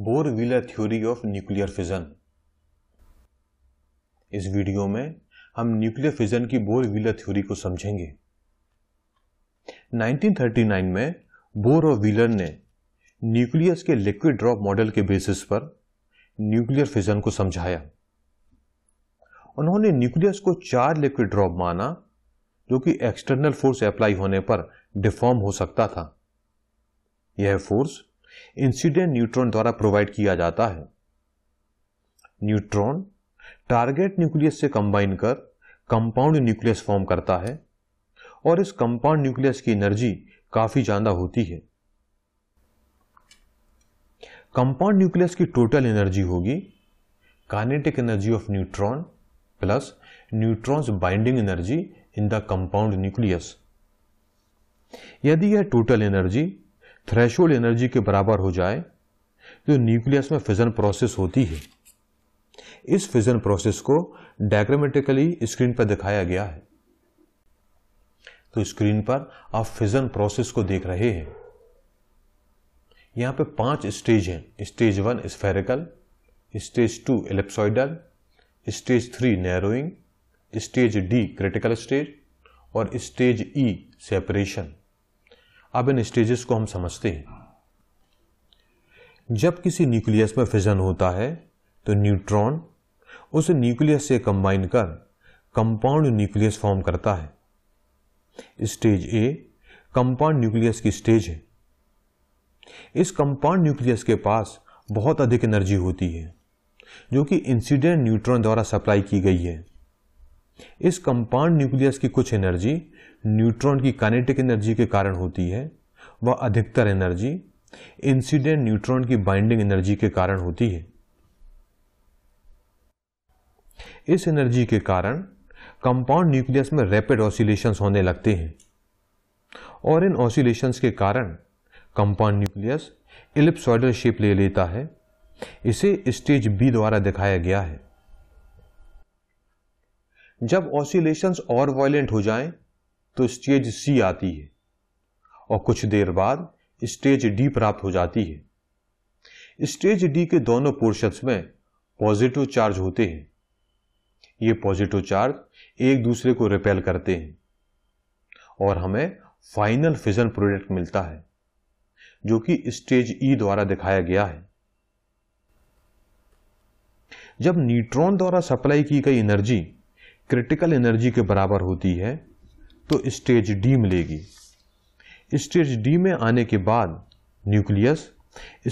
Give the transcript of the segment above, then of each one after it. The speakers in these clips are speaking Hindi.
bore Wheeler theory of nuclear fission इस वीडियो में हम न्यूक्लियर फिजन की बोर व्हीलर थ्योरी को समझेंगे 1939 में बोर और व्हीलर ने न्यूक्लियस के लिक्विड ड्रॉप मॉडल के बेसिस पर न्यूक्लियर फिजन को समझाया उन्होंने न्यूक्लियस को चार लिक्विड ड्रॉप माना जो कि एक्सटर्नल फोर्स अप्लाई होने पर डिफॉर्म हो सकता था यह फोर्स इंसिडेंट न्यूट्रॉन द्वारा प्रोवाइड किया जाता है न्यूट्रॉन टारगेट न्यूक्लियस से कंबाइन कर कंपाउंड न्यूक्लियस फॉर्म करता है और इस कंपाउंड न्यूक्लियस की एनर्जी काफी ज्यादा होती है कंपाउंड न्यूक्लियस की टोटल एनर्जी होगी kinetic energy of neutron plus neutrons binding energy in the compound nucleus यदि यह टोटल एनर्जी थ्रेशोल्ड एनर्जी के बराबर हो जाए तो न्यूक्लियस में फिजन प्रोसेस होती है इस फिजन प्रोसेस को डायग्रामेटिकली स्क्रीन पर दिखाया गया है तो स्क्रीन पर आप फिजन प्रोसेस को देख रहे हैं यहां पे पांच स्टेज हैं stage one spherical stage two ellipsoidal stage three narrowing stage D critical stage और स्टेज ई सेपरेशन अब इन स्टेजेस को हम समझते हैं जब किसी न्यूक्लियस में फिजन होता है तो न्यूट्रॉन उस न्यूक्लियस से कंबाइन कर कंपाउंड न्यूक्लियस फॉर्म करता है स्टेज ए कंपाउंड न्यूक्लियस की स्टेज है इस कंपाउंड न्यूक्लियस के पास बहुत अधिक एनर्जी होती है जो कि इंसिडेंट न्यूट्रॉन द्वारा सप्लाई की गई है इस कंपाउंड न्यूक्लियस की कुछ एनर्जी न्यूट्रॉन की काइनेटिक एनर्जी के कारण होती है वह अधिकतर एनर्जी इंसिडेंट न्यूट्रॉन की बाइंडिंग एनर्जी के कारण होती है इस एनर्जी के कारण कंपाउंड न्यूक्लियस में रैपिड ऑसिलेशंस होने लगते हैं और इन ऑसिलेशंस के कारण कंपाउंड न्यूक्लियस इलिप्सॉइडल शेप ले लेता है इसे स्टेज बी द्वारा दिखाया गया है जब ऑसिलेशंस और वायलेंट हो जाएं, तो स्टेज सी आती है और कुछ देर बाद स्टेज डी प्राप्त हो जाती है स्टेज डी के दोनों पोर्शंस में पॉजिटिव चार्ज होते हैं ये पॉजिटिव चार्ज एक दूसरे को रिपेल करते हैं और हमें फाइनल फिजन प्रोडक्ट मिलता है जो कि स्टेज ई e द्वारा दिखाया गया है जब न्यूट्रॉन द्वारा सप्लाई की गई एनर्जी क्रिटिकल एनर्जी के बराबर होती है तो स्टेज डी मिलेगी स्टेज डी में आने के बाद न्यूक्लियस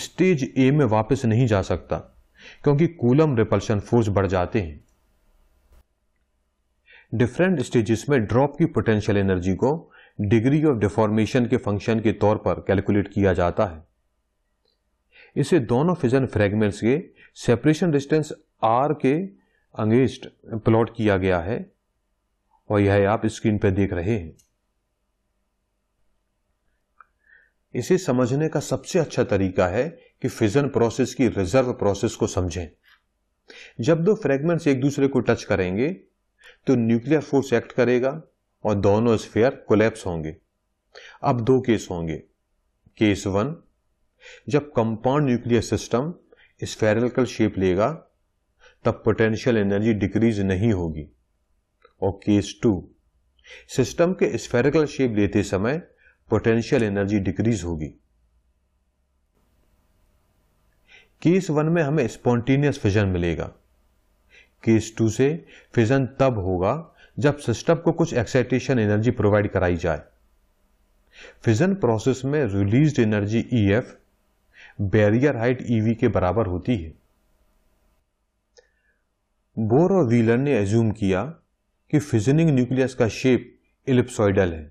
स्टेज ए में वापस नहीं जा सकता क्योंकि कूलम रिपल्शन फोर्स बढ़ जाते हैं डिफरेंट स्टेजेस में ड्रॉप की पोटेंशियल एनर्जी को डिग्री ऑफ डिफॉर्मेशन के फंक्शन के तौर पर कैलकुलेट किया जाता है इसे दोनों फिजन फ्रेगमेंट्स के सेपरेशन डिस्टेंस आर के अंगेस्ट प्लॉट किया गया है और यह आप स्क्रीन पर देख रहे हैं इसे समझने का सबसे अच्छा तरीका है कि फिजन प्रोसेस की रिजर्व प्रोसेस को समझें जब दो फ्रेगमेंट्स एक दूसरे को टच करेंगे तो न्यूक्लियर फोर्स एक्ट करेगा और दोनों स्फेयर कोलैप्स होंगे अब दो केस होंगे केस वन जब compound nuclear system spherical shape लेगा तब पोटेंशियल एनर्जी डिक्रीज नहीं होगी और केस टू सिस्टम के स्फेरिकल शेप लेते समय पोटेंशियल एनर्जी डिक्रीज होगी केस वन में हमें स्पॉन्टेनियस फिजन मिलेगा केस टू से फिजन तब होगा जब सिस्टम को कुछ एक्साइटेशन एनर्जी प्रोवाइड कराई जाए फिजन प्रोसेस में release energy E F barrier height EV के बराबर होती है बोर और व्हीलर ने एज्यूम किया कि फिजनिंग न्यूक्लियस का शेप इलिप्सॉइडल है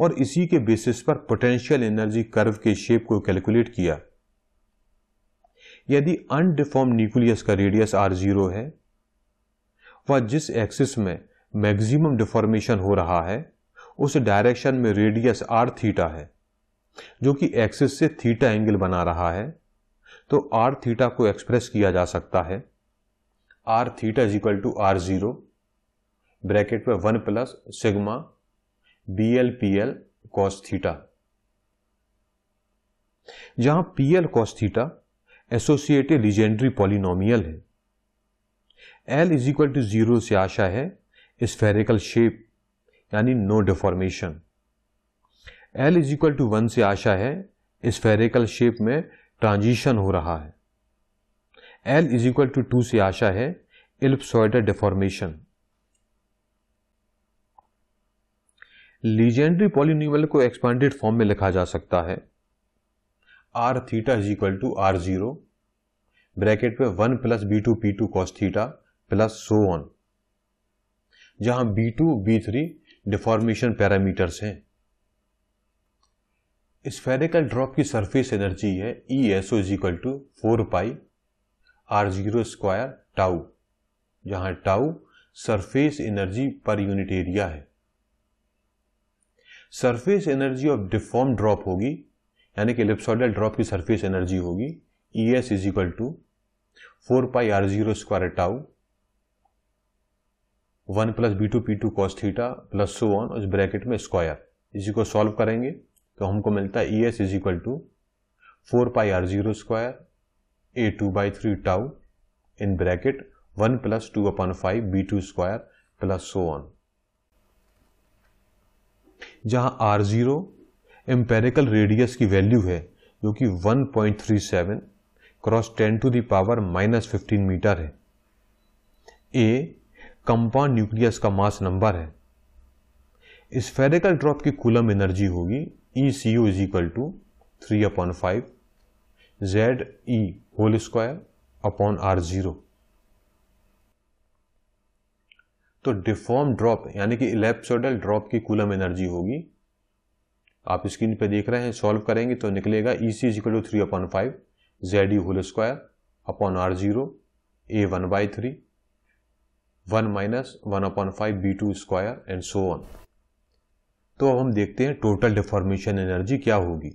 और इसी के बेसिस पर पोटेंशियल एनर्जी कर्व के शेप को कैलकुलेट किया यदि अनडिफॉर्म न्यूक्लियस का रेडियस आर जीरो है व जिस एक्सिस में मैक्सिमम डिफॉर्मेशन हो रहा है उस डायरेक्शन में रेडियस आर थीटा है जो कि एक्सिस से थीटा एंगल बना रहा है तो आर थीटा को एक्सप्रेस किया जा सकता है R theta is equal to R zero bracket में one plus sigma B L P L cos theta जहां P L cos theta associated Legendre polynomial है L is equal to zero से आशा है स्फेरिकल शेप यानी no deformation L is equal to one से आशा है स्फेरिकल शेप में ट्रांजिशन हो रहा है L is equal to two से आशा है इल्पसॉइडल डिफॉर्मेशन लीजेंडरी पॉलिन्यूमल को एक्सपांडेड फॉर्म में लिखा जा सकता है R theta is equal to R zero bracket में one plus B two P two cos theta plus so on जहां B two B three deformation parameters हैं स्फेरिकल ड्रॉप की सरफेस एनर्जी है E S O is equal to four pi R zero square tau जहां tau surface energy per unit area है surface energy of deform drop होगी यानी कि लिप्सोडल ड्रॉप की सरफेस एनर्जी होगी E S is equal to four pi R zero square tau one plus B two P two cos theta plus so one उस ब्रैकेट में स्क्वायर इसी को सॉल्व करेंगे तो हमको मिलता है E S is equal to four pi R zero square A two by three tau in bracket one plus two upon five B two square plus so one जहां आर ज़ीरो एम्पेरिकल रेडियस की वैल्यू है जो कि 1.37 cross 10 to the power minus fifteen metre है ए कंपाउंड न्यूक्लियस का मास नंबर है स्फेरिकल ड्रॉप की कुलम एनर्जी होगी E C U is equal to three upon five Z E whole square upon R zero तो डिफॉर्म ड्रॉप यानी कि इलेप्सोडल ड्रॉप की कूलम एनर्जी होगी आप स्क्रीन पे देख रहे हैं सॉल्व करेंगे तो निकलेगा E C is equal to three upon five Z U whole square upon R zero A one by three one minus one upon five B two square and so one तो अब हम देखते हैं टोटल डिफॉर्मेशन एनर्जी क्या होगी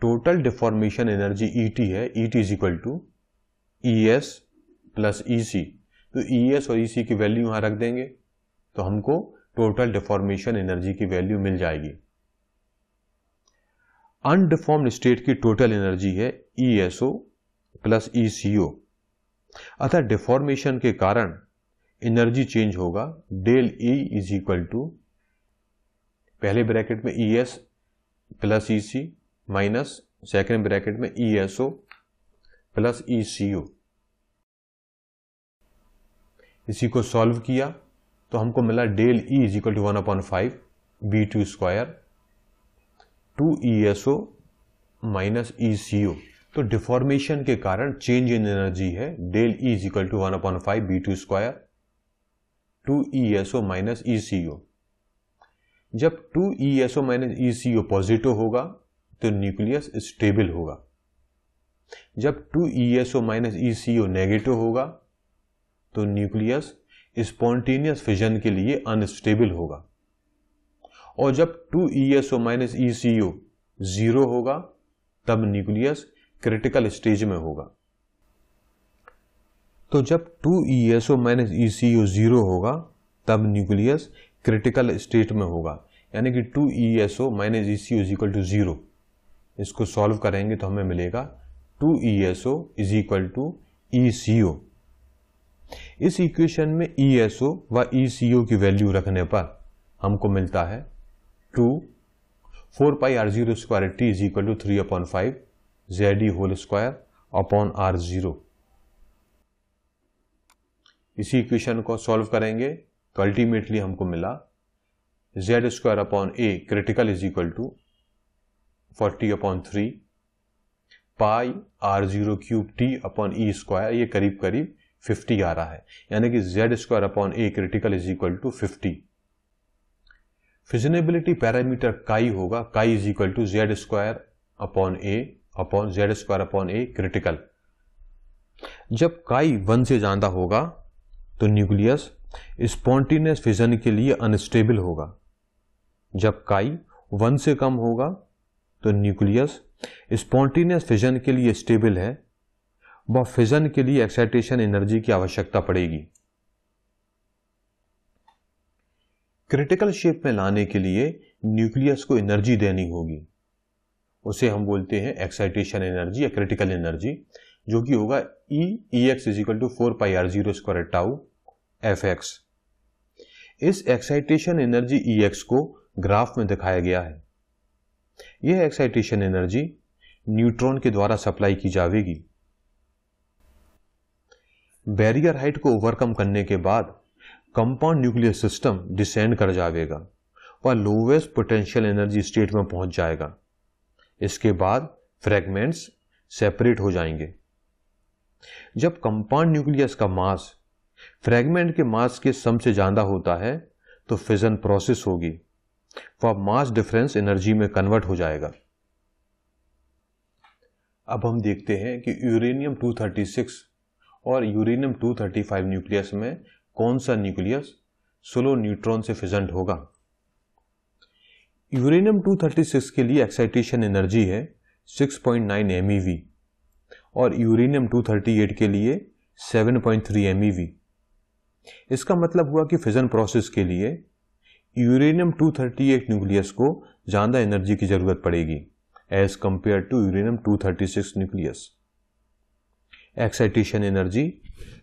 total deformation energy E T है E T is equal to E S plus E C तो ई e एस और ई e की वैल्यू यहां रख देंगे तो हमको टोटल डिफॉर्मेशन एनर्जी की वैल्यू मिल जाएगी अनडिफॉर्म्ड स्टेट की टोटल एनर्जी है E S O plus E C ओ अतः डिफॉर्मेशन के कारण एनर्जी चेंज होगा del E is equal to पहले ब्रैकेट में E S plus E C minus second bracket में E S O plus E C ओ इसी को सॉल्व किया तो हमको मिला del E is equal to one upon five B two square two E S O minus E C O तो डिफॉर्मेशन के कारण चेंज इन एनर्जी है del E is equal to one upon five B two square two E S O minus E C O जब two E S O minus E C O positive होगा तो न्यूक्लियस स्टेबल होगा जब two E S O minus E C O negative होगा तो न्यूक्लियस स्पॉन्टेनियस फिजन के लिए अनस्टेबल होगा और जब two E S O minus E C O zero होगा तब न्यूक्लियस क्रिटिकल स्टेज में होगा तो जब two E S O minus E C O zero होगा तब न्यूक्लियस क्रिटिकल स्टेट में होगा यानी कि two E S O minus E C O is equal to zero इसको सॉल्व करेंगे तो हमें मिलेगा two E S O is equal to E C O इस इक्वेशन में ई एस ओ व ई सी ओ की वैल्यू रखने पर हमको मिलता है two four pi R zero square T is equal to three upon five Z E whole square upon R zero इसी इक्वेशन को सॉल्व करेंगे तो अल्टीमेटली हमको मिला Z square upon A critical is equal to forty upon three pi R zero cube T upon E square ये करीब करीब 50 आ रहा है यानी कि Z square upon A critical is equal to 50 फिजनेबिलिटी parameter chi होगा chi is equal to Z square upon A upon Z square upon A critical जब काई वन से ज्यादा होगा तो न्यूक्लियस स्पॉन्टीनियस फिजन के लिए अनस्टेबल होगा जब काई वन से कम होगा तो न्यूक्लियस स्पॉन्टीनियस फिजन के लिए स्टेबल है व फिजन के लिए एक्साइटेशन एनर्जी की आवश्यकता पड़ेगी क्रिटिकल शेप में लाने के लिए न्यूक्लियस को एनर्जी देनी होगी उसे हम बोलते हैं एक्साइटेशन एनर्जी या क्रिटिकल एनर्जी जो कि होगा E E X is equal to four pi R zero square tau F X इस एक्साइटेशन एनर्जी ई एक्स को ग्राफ में दिखाया गया है यह एक्साइटेशन एनर्जी न्यूट्रॉन के द्वारा सप्लाई की जाएगी बैरियर हाइट को ओवरकम करने के बाद कंपाउंड न्यूक्लियर सिस्टम डिसेंड कर जाएगा और लोवेस्ट पोटेंशियल एनर्जी स्टेट में पहुंच जाएगा इसके बाद फ्रेगमेंट्स सेपरेट हो जाएंगे जब कंपाउंड न्यूक्लियस का मास फ्रेगमेंट के मास के सम से ज़्यादा होता है तो फिजन प्रोसेस होगी वह मास डिफरेंस एनर्जी में कन्वर्ट हो जाएगा अब हम देखते हैं कि यूरेनियम 236 और यूरेनियम 235 न्यूक्लियस में कौन सा न्यूक्लियस स्लो न्यूट्रॉन से फिजेंट होगा यूरेनियम 236 के लिए एक्साइटेशन एनर्जी है 6.9 पॉइंट e और यूरेनियम 238 के लिए 7.3 पॉइंट e इसका मतलब हुआ कि फिजन प्रोसेस के लिए यूरेनियम 238 न्यूक्लियस को ज़्यादा एनर्जी की ज़रूरत पड़ेगी as compare to uranium 236 nucleus excitation energy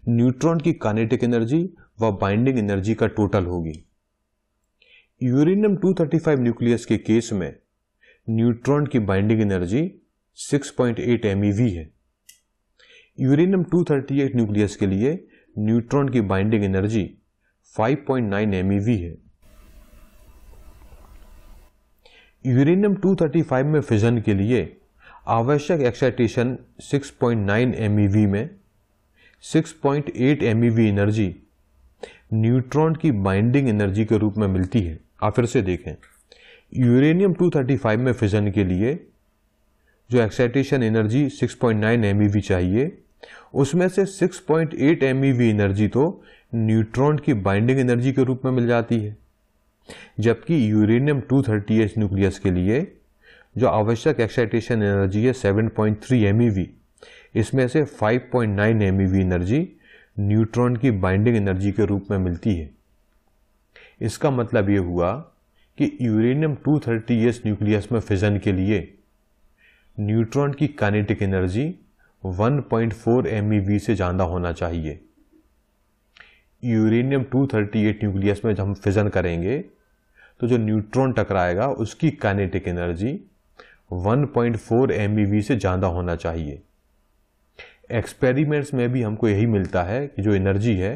neutron की कानेटिक एनर्जी व बाइंडिंग एनर्जी का टोटल होगी यूरेनियम 235 न्यूक्लियस के केस में न्यूट्रॉन की बाइंडिंग एनर्जी 6.8 पॉइंट है यूरेनियम 238 न्यूक्लियस के लिए न्यूट्रॉन की बाइंडिंग एनर्जी 5.9 पॉइंट है यूरेनियम 235 में फिजन के लिए आवश्यक एक्साइटेशन 6.9 वी में 6.8 वी एनर्जी न्यूट्रॉन की बाइंडिंग एनर्जी के रूप में मिलती है आप फिर से देखें यूरेनियम 235 में फिजन के लिए जो एक्साइटेशन एनर्जी 6.9 वी चाहिए उसमें से 6.8 वी एनर्जी तो न्यूट्रॉन की बाइंडिंग एनर्जी के रूप में मिल जाती है जबकि यूरेनियम एच न्यूक्लियस के लिए जो आवश्यक एक्साइटेशन एनर्जी है 7.3 पॉइंट e इसमें से 5.9 पॉइंट एनर्जी न्यूट्रॉन की बाइंडिंग एनर्जी के रूप में मिलती है इसका मतलब ये हुआ कि यूरेनियम 230 थर्टी न्यूक्लियस में फिजन के लिए न्यूट्रॉन की काइनेटिक एनर्जी 1.4 पॉइंट से ज़्यादा होना चाहिए यूरेनियम 238 न्यूक्लियस में जब हम फिजन करेंगे तो जो न्यूट्रॉन टकराएगा उसकी काइनेटिक एनर्जी 1.4 MeV से ज़्यादा होना चाहिए एक्सपेरिमेंट्स में भी हमको यही मिलता है कि जो एनर्जी है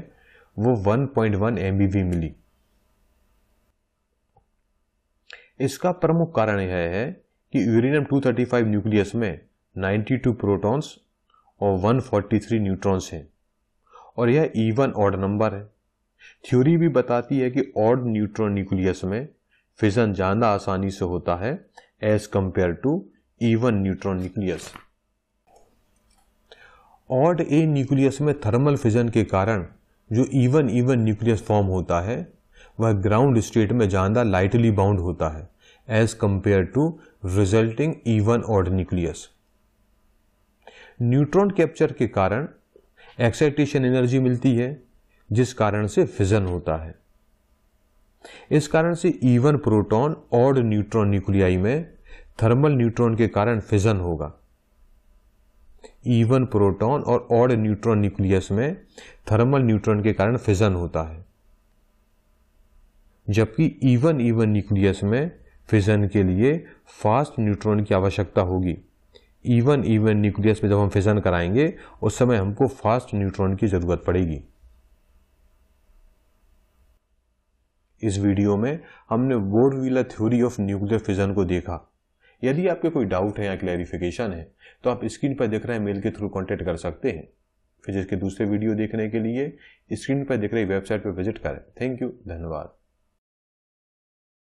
वो 1.1 पॉइंट मिली इसका प्रमुख कारण यह है कि यूरेनियम 235 न्यूक्लियस में 92 प्रोटॉन्स और 143 न्यूट्रॉन्स हैं और यह इवन ऑड नंबर है थ्योरी भी बताती है कि ऑड न्यूट्रॉन न्यूक्लियस में फिजन ज़्यादा आसानी से होता है as compared to even neutron nucleus odd A nucleus में थर्मल फिजन के कारण जो इवन इवन न्यूक्लियस फॉर्म होता है वह ग्राउंड स्टेट में ज़्यादा लाइटली बाउंड होता है as compare to resulting even odd nucleus neutron capture के कारण एक्साइटेशन एनर्जी मिलती है जिस कारण से फिजन होता है इस कारण से इवन प्रोटॉन और न्यूट्रॉन न्यूक्लियाई में थर्मल न्यूट्रॉन के कारण फिजन होगा इवन प्रोटॉन और ऑड न्यूट्रॉन न्यूक्लियस में थर्मल न्यूट्रॉन के कारण फिजन होता है जबकि इवन इवन न्यूक्लियस में फिजन के लिए फास्ट न्यूट्रॉन की आवश्यकता होगी इवन इवन न्यूक्लियस में जब हम फिजन कराएंगे उस समय हमको फास्ट न्यूट्रॉन की ज़रूरत पड़ेगी इस वीडियो में हमने Bohr Wheeler theory of nuclear fission को देखा यदि आपके कोई डाउट है या क्लैरिफिकेशन है तो आप स्क्रीन पर दिख रहे मेल के थ्रू कॉन्टेक्ट कर सकते हैं फिजिक्स के दूसरे वीडियो देखने के लिए स्क्रीन पर दिख रही वेबसाइट पर विजिट करें थैंक यू धन्यवाद